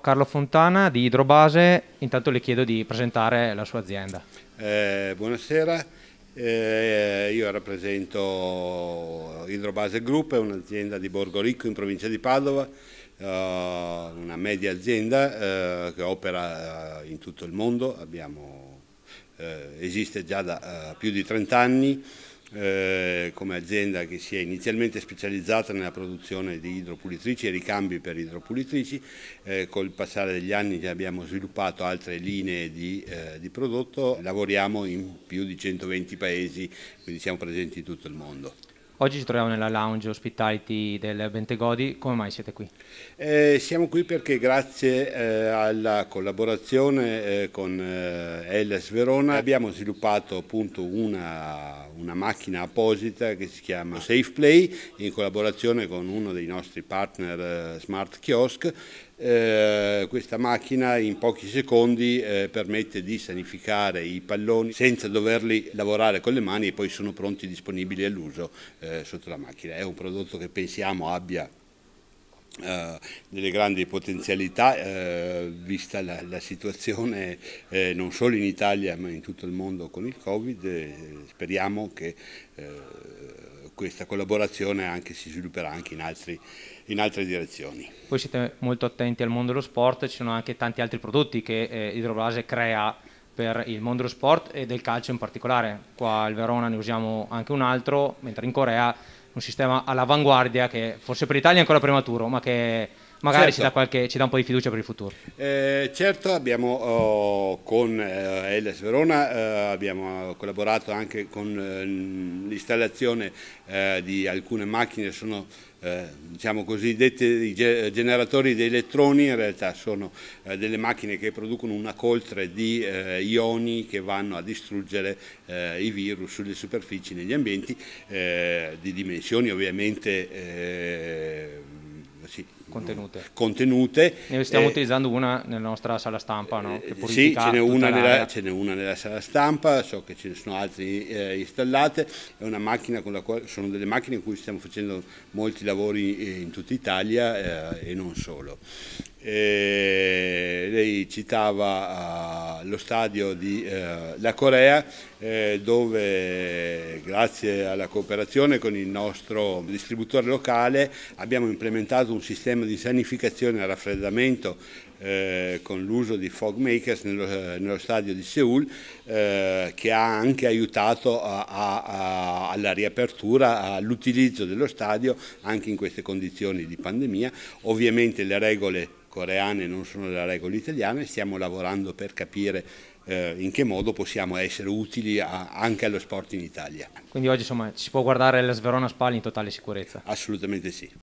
Carlo Fontana di Idrobase, intanto le chiedo di presentare la sua azienda. Eh, buonasera, eh, io rappresento Idrobase Group, è un'azienda di Borgo Ricco in provincia di Padova, eh, una media azienda eh, che opera eh, in tutto il mondo, Abbiamo, eh, esiste già da più di 30 anni, eh, come azienda che si è inizialmente specializzata nella produzione di idropulitrici e ricambi per idropulitrici, eh, col passare degli anni abbiamo sviluppato altre linee di, eh, di prodotto, lavoriamo in più di 120 paesi, quindi siamo presenti in tutto il mondo. Oggi ci troviamo nella lounge hospitality del Bentegodi, come mai siete qui? Eh, siamo qui perché grazie eh, alla collaborazione eh, con Elles eh, Verona abbiamo sviluppato appunto una, una, macchina apposita che si chiama SafePlay in collaborazione con uno dei nostri partner eh, Smart Kiosk eh, eh, questa macchina in pochi secondi eh, permette di sanificare i palloni senza doverli lavorare con le mani e poi sono pronti disponibili all'uso eh, sotto la macchina. È un prodotto che pensiamo abbia Uh, delle grandi potenzialità uh, vista la, la situazione eh, non solo in Italia ma in tutto il mondo con il Covid eh, speriamo che eh, questa collaborazione anche, si svilupperà anche in, altri, in, altre direzioni. Voi siete molto attenti al mondo dello sport, ci sono anche tanti altri prodotti che eh, Idrobase crea per il mondo dello sport e del calcio in particolare, qua al Verona ne usiamo anche un altro, mentre in Corea un sistema all'avanguardia che forse per l'Italia è ancora prematuro, ma che magari certo. ci, dà qualche, ci, dà un po' di fiducia per il futuro. Eh, certo, abbiamo oh, con eh, Elias Verona eh, abbiamo collaborato anche con eh, l'installazione eh, di alcune macchine, sono eh, diciamo così, generatori di elettroni in realtà sono eh, delle macchine che producono una coltre di eh, ioni che vanno a distruggere eh, i virus sulle superfici, negli ambienti, di dimensioni ovviamente sì, contenute. contenute. Ne stiamo eh, utilizzando una nella nostra sala stampa, no? Eh, sì, ce n'è, una nella, ce n'è, una nella, sala stampa, so che ce ne sono altre eh, installate, quale, sono delle macchine con cui stiamo facendo molti lavori eh, in tutta Italia eh, e non solo. Eh, lei citava ah, lo stadio di eh, La Corea eh, dove grazie alla cooperazione con il nostro distributore locale abbiamo implementato un sistema di sanificazione e raffreddamento eh, con l'uso di fog makers nello, nello stadio di Seoul eh, che ha anche aiutato a, a, a, alla riapertura, all'utilizzo dello stadio anche in queste condizioni di pandemia. Ovviamente le regole coreane, non sono le regole italiane, stiamo lavorando per capire eh, in che modo possiamo essere utili a, anche allo sport in Italia. Quindi oggi insomma, si può guardare la Sverona Spal in totale sicurezza? Assolutamente sì.